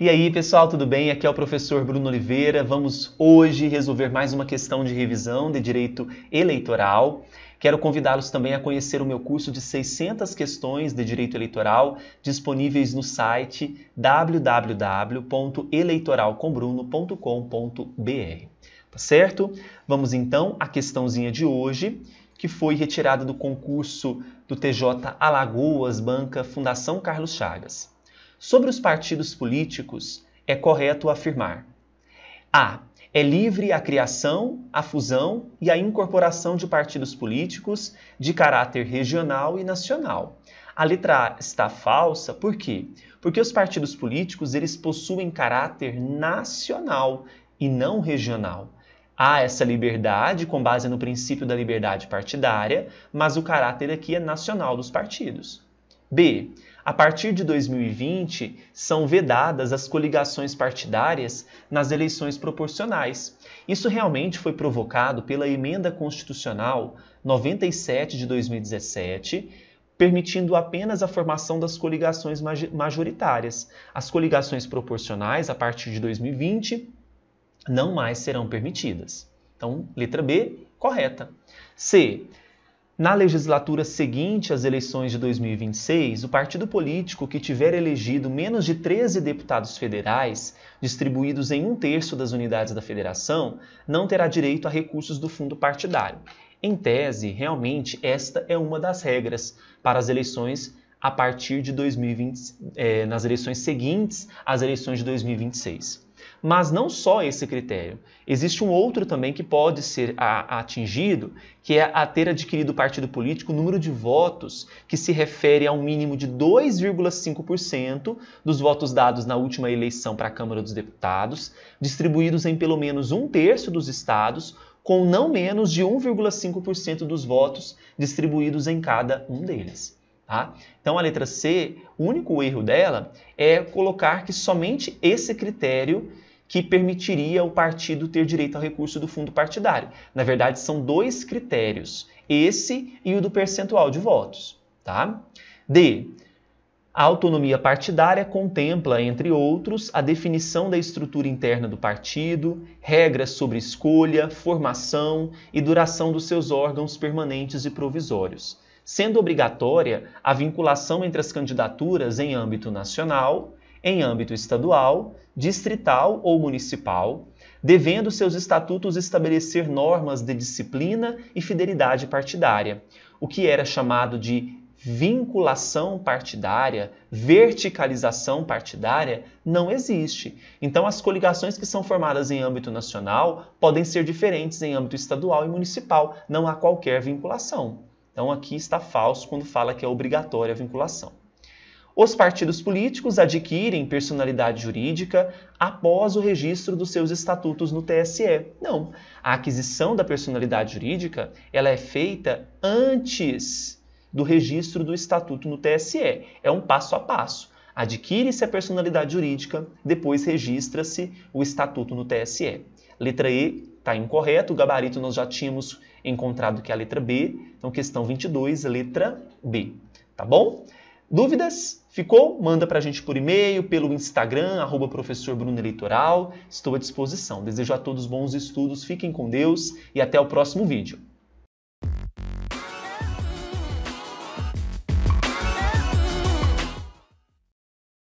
E aí, pessoal, tudo bem? Aqui é o professor Bruno Oliveira. Vamos hoje resolver mais uma questão de revisão de direito eleitoral. Quero convidá-los também a conhecer o meu curso de 600 questões de direito eleitoral disponíveis no site www.eleitoralcombruno.com.br. Tá certo? Vamos então à questãozinha de hoje que foi retirada do concurso do TJ Alagoas, banca Fundação Carlos Chagas. Sobre os partidos políticos, é correto afirmar: A. É livre a criação, a fusão e a incorporação de partidos políticos de caráter regional e nacional. A letra A está falsa, por quê? Porque os partidos políticos eles possuem caráter nacional e não regional. Há essa liberdade com base no princípio da liberdade partidária, mas o caráter aqui é nacional dos partidos. B. A partir de 2020, são vedadas as coligações partidárias nas eleições proporcionais. Isso realmente foi provocado pela Emenda Constitucional 97 de 2017, permitindo apenas a formação das coligações majoritárias. As coligações proporcionais, a partir de 2020, não mais serão permitidas. Então, letra B, correta. C. Na legislatura seguinte às eleições de 2026, o partido político que tiver elegido menos de 13 deputados federais, distribuídos em um terço das unidades da federação, não terá direito a recursos do fundo partidário. Em tese, realmente, esta é uma das regras para as eleições a partir de 2020, eh, nas eleições seguintes às eleições de 2026. Mas não só esse critério. Existe um outro também que pode ser a, a atingido, que é a ter adquirido partido político o número de votos, que se refere a um mínimo de 2,5% dos votos dados na última eleição para a Câmara dos Deputados, distribuídos em pelo menos um terço dos estados, com não menos de 1,5% dos votos distribuídos em cada um deles. Tá? Então, a letra C, o único erro dela é colocar que somente esse critério que permitiria o partido ter direito ao recurso do fundo partidário. Na verdade, são dois critérios, esse e o do percentual de votos. Tá? D. A autonomia partidária contempla, entre outros, a definição da estrutura interna do partido, regras sobre escolha, formação e duração dos seus órgãos permanentes e provisórios, sendo obrigatória a vinculação entre as candidaturas em âmbito nacional em âmbito estadual, distrital ou municipal, devendo seus estatutos estabelecer normas de disciplina e fidelidade partidária, o que era chamado de vinculação partidária, verticalização partidária, não existe. Então, as coligações que são formadas em âmbito nacional podem ser diferentes em âmbito estadual e municipal, não há qualquer vinculação. Então, aqui está falso quando fala que é obrigatória a vinculação. Os partidos políticos adquirem personalidade jurídica após o registro dos seus estatutos no TSE. Não, a aquisição da personalidade jurídica, ela é feita antes do registro do estatuto no TSE. É um passo a passo. Adquire-se a personalidade jurídica, depois registra-se o estatuto no TSE. Letra E está incorreto, o gabarito nós já tínhamos encontrado que é a letra B, então questão 22, letra B, tá bom? Dúvidas? Ficou? Manda para a gente por e-mail, pelo Instagram, arroba professor Bruno Eleitoral. Estou à disposição. Desejo a todos bons estudos, fiquem com Deus e até o próximo vídeo.